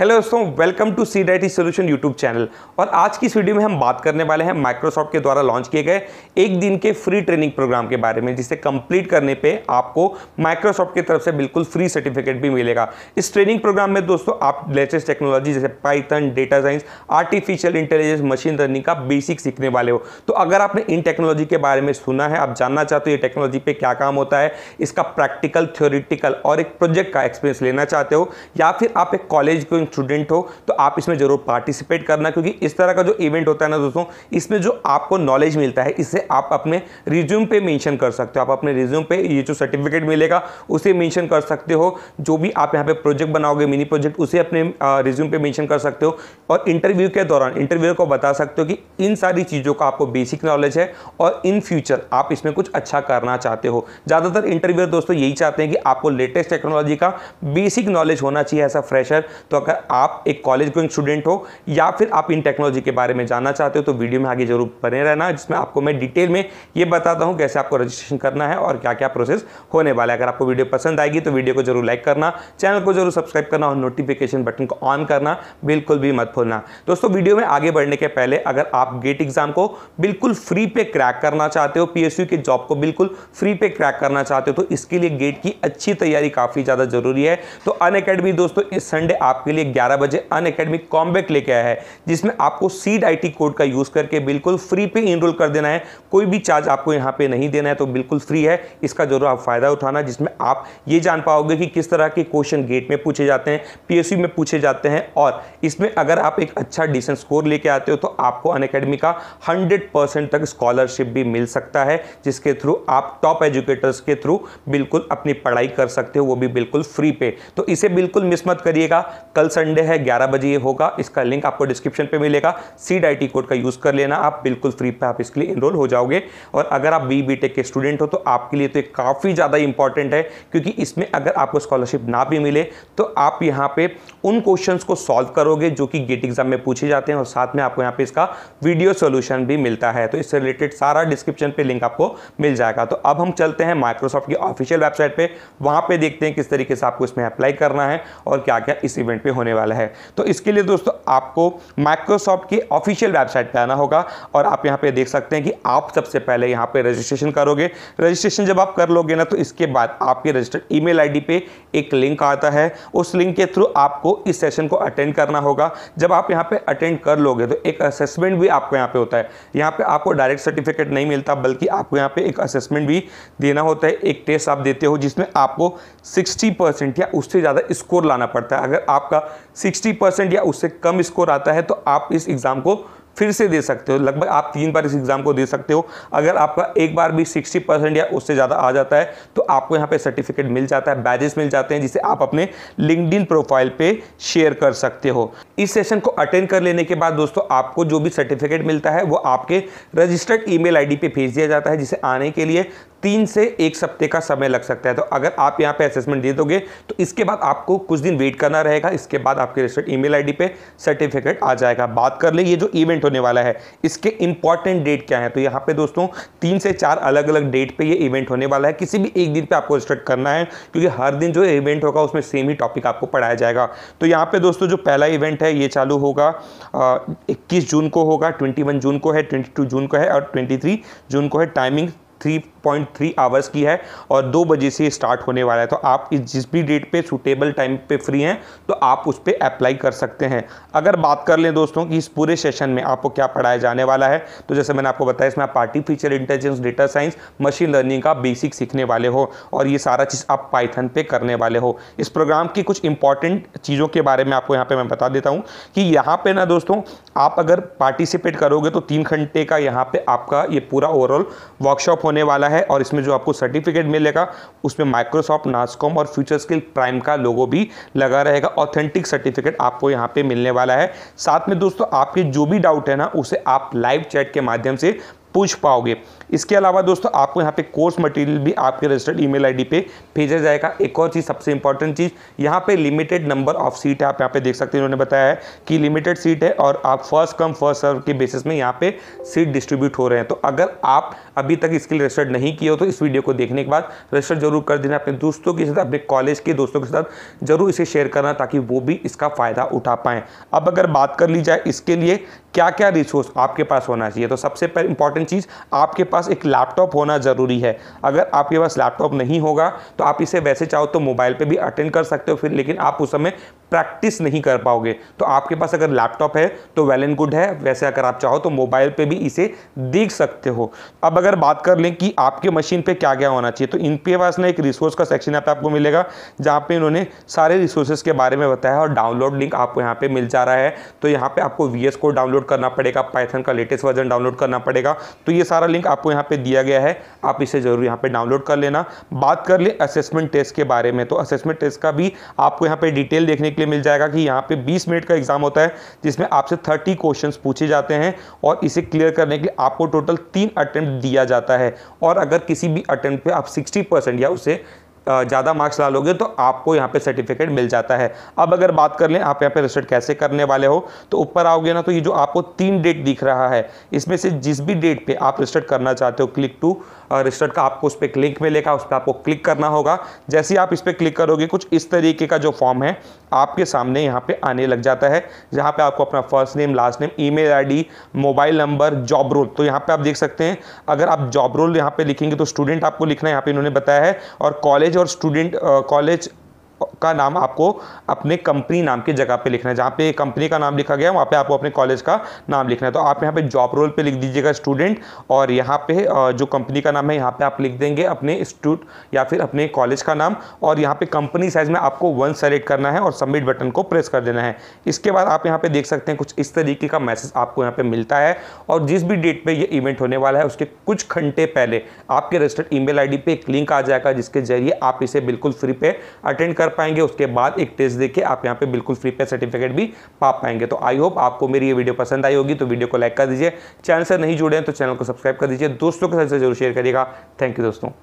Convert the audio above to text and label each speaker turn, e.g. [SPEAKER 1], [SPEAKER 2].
[SPEAKER 1] hello दोस्तों welcome to C diet solution YouTube channel और आज की इस वीडियो में हम बात करने वाले हैं माइक्रोसॉफ्ट के द्वारा लॉन्च किए गए एक दिन के फ्री ट्रेनिंग प्रोग्राम के बारे में जिसे कंप्लीट करने पे आपको माइक्रोसॉफ्ट की तरफ से बिल्कुल फ्री सर्टिफिकेट भी मिलेगा इस ट्रेनिंग प्रोग्राम में दोस्तों आप लेटेस्ट टेक्नोलॉजी जैसे Python data science artificial intelligence machine learning का बेसिक सीखने वाले हो तो अगर आपने इन टेक्नोलॉजी के बारे में सुना है आप जानना चाहते हो ये टेक्नोलॉजी पर क्या काम होता है इसका प्रैक्टिकल थ्योरिटिकल और एक प्रोजेक्ट का एक्सपीरियंस लेना चाहते हो या फिर आप एक कॉलेज को स्टूडेंट हो तो आप इसमें ज़रूर पार्टिसिपेट करना क्योंकि इस तरह का जो इवेंट होता है ना दोस्तों इसमें जो आपको नॉलेज मिलता है इससे आप अपने रिज्यूम पे मेंशन कर सकते हो आप अपने रिज्यूम पे ये जो सर्टिफिकेट मिलेगा उसे मेंशन कर सकते हो जो भी आप यहाँ पे प्रोजेक्ट बनाओगे मिनी प्रोजेक्ट उसे अपने रिज्यूम पे मेंशन कर सकते हो और इंटरव्यू के दौरान इंटरव्यू को बता सकते हो कि इन सारी चीज़ों का आपको बेसिक नॉलेज है और इन फ्यूचर आप इसमें कुछ अच्छा करना चाहते हो ज़्यादातर इंटरव्यूअर दोस्तों यही चाहते हैं कि आपको लेटेस्ट टेक्नोलॉजी का बेसिक नॉलेज होना चाहिए ऐसा फ्रेशर तो अगर आप एक कॉलेज गोइंग स्टूडेंट हो या फिर आप इन टेक्नोलॉजी के बारे में जानना चाहते हो तो वीडियो में आगे जरूर बने रहना जिसमें आपको मैं डिटेल में ये बताता हूँ कैसे आपको रजिस्ट्रेशन करना है और क्या क्या प्रोसेस होने वाला है अगर आपको वीडियो पसंद आएगी तो वीडियो को जरूर लाइक करना चैनल को जरूर सब्सक्राइब करना और नोटिफिकेशन बटन को ऑन करना बिल्कुल भी मत भूलना दोस्तों वीडियो में आगे बढ़ने के पहले अगर आप गेट एग्जाम को बिल्कुल फ्री पे क्रैक करना चाहते हो पीएसयू के जॉब को बिल्कुल फ्री पे क्रैक करना चाहते हो तो इसके लिए गेट की अच्छी तैयारी काफ़ी ज़्यादा जरूरी है तो अन दोस्तों इस संडे आपके लिए ग्यारह बजे अन अकेडमिक कॉम्बैक लेके आया है जिसमें आपको सीड आई कोड का यूज़ करके बिल्कुल फ्री पे इनरोल कर देना है कोई भी चार्ज आपको यहाँ पे नहीं देना है तो बिल्कुल फ्री है इसका जरूर आप फ़ायदा उठाना जिसमें आप ये जान पाओगे कि किस तरह के क्वेश्चन गेट में पूछे जाते हैं पी में पूछे जाते हैं और इसमें अगर आप एक अच्छा डिसेंट स्कोर लेके आते हो तो आपको अन का हंड्रेड तक स्कॉलरशिप भी मिल सकता है जिसके थ्रू आप टॉप एजुकेटर्स के थ्रू बिल्कुल अपनी पढ़ाई कर सकते हो वो भी बिल्कुल फ्री पे तो इसे बिल्कुल मिस मत करिएगा कल सर संडे है ग्यारह बजे ये होगा इसका लिंक आपको डिस्क्रिप्शन पे मिलेगा सी आई कोड का यूज़ कर लेना आप बिल्कुल फ्री पे आप इसके लिए इनरोल हो जाओगे और अगर आप बी के स्टूडेंट हो तो आपके लिए तो ये काफ़ी ज़्यादा इंपॉर्टेंट है क्योंकि इसमें अगर आपको स्कॉलरशिप ना भी मिले तो आप यहाँ पर उन क्वेश्चन को सॉल्व करोगे जो कि गेट एग्जाम में पूछे जाते हैं और साथ में आपको यहाँ पर इसका वीडियो सोल्यूशन भी मिलता है तो इससे रिलेटेड सारा डिस्क्रिप्शन पर लिंक आपको मिल जाएगा तो अब हम चलते हैं माइक्रोसॉफ्ट की ऑफिशियल वेबसाइट पर वहाँ पर देखते हैं किस तरीके से आपको इसमें अप्लाई करना है और क्या क्या इस इवेंट पर होने वाला है तो इसके लिए दोस्तों आपको माइक्रोसॉफ्ट की ऑफिशियल वेबसाइट पर आना होगा और आप यहाँ पर देख सकते हैं कि आप सबसे पहले यहाँ पर रजिस्ट्रेशन करोगे रजिस्ट्रेशन जब आप कर लोगे ना तो इसके बाद आपके रजिस्टर्ड ई मेल आई एक लिंक आता है उस लिंक के थ्रू आपको इस सेशन को अटेंड करना होगा जब आप यहाँ पर अटेंड कर लोगे तो एक असेसमेंट भी आपको यहाँ पर होता है यहाँ पर आपको डायरेक्ट सर्टिफिकेट नहीं मिलता बल्कि आपको यहाँ पर एक असेसमेंट भी देना होता है एक टेस्ट आप देते हो जिसमें आपको 60 परसेंट या उससे ज़्यादा स्कोर लाना पड़ता है अगर आपका सिक्सटी परसेंट या उससे कम स्कोर आता है तो आप इस एग्ज़ाम को फिर से दे सकते हो लगभग आप तीन बार इस एग्ज़ाम को दे सकते हो अगर आपका एक बार भी 60 परसेंट या उससे ज़्यादा आ जाता है तो आपको यहाँ पे सर्टिफिकेट मिल जाता है बैजेस मिल जाते हैं जिसे आप अपने लिंकड प्रोफाइल पे शेयर कर सकते हो इस सेशन को अटेंड कर लेने के बाद दोस्तों आपको जो भी सर्टिफिकेट मिलता है वो आपके रजिस्टर्ड ई मेल पे भेज दिया जाता है जिसे आने के लिए तीन से एक सप्ते का समय लग सकता है तो अगर आप यहाँ पे असेसमेंट दे दोगे तो इसके बाद आपको कुछ दिन वेट करना रहेगा इसके बाद आपके रजिस्टर्ड ईमेल आईडी पे सर्टिफिकेट आ जाएगा बात कर ले ये जो इवेंट होने वाला है इसके इंपॉर्टेंट डेट क्या है तो यहाँ पे दोस्तों तीन से चार अलग अलग डेट पर ये इवेंट होने वाला है किसी भी एक दिन पर आपको रजिस्टर्ड करना है क्योंकि हर दिन जो इवेंट होगा उसमें सेम ही टॉपिक आपको पढ़ाया जाएगा तो यहाँ पर दोस्तों जो पहला इवेंट है ये चालू होगा इक्कीस जून को होगा ट्वेंटी जून को है ट्वेंटी जून को है और ट्वेंटी जून को है timing three point three hours की है और दो बजे से स्टार्ट होने वाला है तो आप इस जिस भी डेट पे सूटेबल टाइम पे फ्री हैं तो आप उस पर अप्लाई कर सकते हैं अगर बात कर लें दोस्तों कि इस पूरे सेशन में आपको क्या पढ़ाया जाने वाला है तो जैसे मैंने आपको बताया इसमें आप artificial intelligence data science machine learning का बेसिक सीखने वाले हो और ये सारा चीज़ आप पाइथन पे करने वाले हो इस प्रोग्राम की कुछ इंपॉर्टेंट चीज़ों के बारे में आपको यहाँ पे मैं बता देता हूँ कि यहाँ पे ना दोस्तों आप अगर पार्टिसिपेट करोगे तो तीन घंटे का यहाँ पे आपका ये पूरा ओवरऑल वर्कशॉप होने वाला है और इसमें जो आपको सर्टिफिकेट मिलेगा उसमें माइक्रोसॉफ्ट नासकॉम और फ्यूचर स्किल प्राइम का लोगो भी लगा रहेगा ऑथेंटिक सर्टिफिकेट आपको यहाँ पे मिलने वाला है साथ में दोस्तों आपके जो भी डाउट है ना उसे आप लाइव चैट के माध्यम से पूछ पाओगे इसके अलावा दोस्तों आपको यहाँ पे कोर्स मटेरियल भी आपके रजिस्टर्ड ईमेल आईडी पे भेजा जाएगा एक और चीज़ सबसे इंपॉर्टेंट चीज़ यहाँ पे लिमिटेड नंबर ऑफ सीट है आप यहाँ पे देख सकते हैं उन्होंने बताया है कि लिमिटेड सीट है और आप फर्स्ट कम फर्स्ट सर्व के बेसिस में यहाँ पे सीट डिस्ट्रीब्यूट हो रहे हैं तो अगर आप अभी तक इसके लिए रजिस्टर नहीं किया हो तो इस वीडियो को देखने के बाद रजिस्टर जरूर कर देना अपने दोस्तों के साथ अपने कॉलेज के दोस्तों के साथ जरूर इसे शेयर करना ताकि वो भी इसका फ़ायदा उठा पाएँ अब अगर बात कर ली जाए इसके लिए क्या क्या रिसोर्स आपके पास होना चाहिए तो सबसे पहले इंपॉर्टेंट चीज़ आपके पास एक लैपटॉप होना ज़रूरी है अगर आपके पास लैपटॉप नहीं होगा तो आप इसे वैसे चाहो तो मोबाइल पर भी अटेंड कर सकते हो फिर लेकिन आप उस समय प्रैक्टिस नहीं कर पाओगे तो आपके पास अगर लैपटॉप है तो वेल एंड गुड है वैसे अगर आप चाहो तो मोबाइल पे भी इसे देख सकते हो अब अगर बात कर लें कि आपके मशीन पे क्या क्या होना चाहिए तो इनके पास ना एक रिसोर्स का सेक्शन यहाँ पे आपको मिलेगा जहाँ पे इन्होंने सारे रिसोर्सेज के बारे में बताया और डाउनलोड लिंक आपको यहाँ पर मिल जा रहा है तो यहाँ पर आपको वी एस कोड डाउनलोड करना पड़ेगा पैथन का लेटेस्ट वर्जन डाउनलोड करना पड़ेगा तो ये सारा लिंक आपको यहाँ पर दिया गया है आप इसे जरूर यहाँ पर डाउनलोड कर लेना बात कर लें असेसमेंट टेस्ट के बारे में तो असेसमेंट टेस्ट का भी आपको यहाँ पर डिटेल देखने के लिए मिल जाएगा कि यहाँ पे 20 मिनट का एग्ज़ाम होता है जिसमें आपसे 30 क्वेश्चंस पूछे जाते हैं और इसे क्लियर करने के लिए आपको टोटल तीन अटैम्प्ट दिया जाता है और अगर किसी भी अटैम्प्ट आप सिक्सटी या उससे ज़्यादा मार्क्स ला लोगे तो आपको यहाँ पे सर्टिफिकेट मिल जाता है अब अगर बात कर लें आप यहाँ पे रजिस्टर्ड कैसे करने वाले हो तो ऊपर आओगे ना तो ये जो आपको तीन डेट दिख रहा है इसमें से जिस भी डेट पे आप रजिस्टर्ड करना चाहते हो क्लिक टू रजिस्टर्ड का आपको उस पर एक लिंक मिलेगा उस पर आपको क्लिक करना होगा जैसे आप इस पर क्लिक करोगे कुछ इस तरीके का जो फॉर्म है आपके सामने यहाँ पे आने लग जाता है जहाँ पे आपको अपना first name last name email mobile number job role तो यहाँ पर आप देख सकते हैं अगर आप जॉब रोल यहाँ पर लिखेंगे तो स्टूडेंट आपको लिखना है यहाँ पर इन्होंने बताया है और कॉलेज और स्टूडेंट कॉलेज का नाम आपको अपने कंपनी नाम की जगह पे लिखना है जहाँ पे कंपनी का नाम लिखा गया वहाँ पे आपको अपने कॉलेज का नाम लिखना है तो आप यहाँ पे जॉब रोल पे लिख दीजिएगा स्टूडेंट और यहाँ पे जो कंपनी का नाम है यहाँ पे आप लिख देंगे अपने इंस्टीट्यूट या फिर अपने कॉलेज का नाम और यहाँ पे कंपनी साइज में आपको वन सेलेक्ट करना है और सबमिट बटन को प्रेस कर देना है इसके बाद आप यहाँ पर देख सकते हैं कुछ इस तरीके का मैसेज आपको यहाँ पर मिलता है और जिस भी डेट पर ये इवेंट होने वाला है उसके कुछ घंटे पहले आपके रजिस्टर्ड आई डी पे एक लिंक आ जाएगा जिसके जरिए आप इसे बिल्कुल फ्री पे अटेंड कर पाएंगे पाएंगे उसके बाद एक टेस्ट देके आप यहाँ पे बिल्कुल फ्री पे सर्टिफिकेट भी पा पाएंगे तो आई होप आपको मेरी ये वीडियो पसंद आई होगी तो वीडियो को लाइक कर दीजिए चैनल से नहीं जुड़े हैं तो चैनल को सब्सक्राइब कर दीजिए दोस्तों के साथ जरूर शेयर करिएगा थैंक यू दोस्तों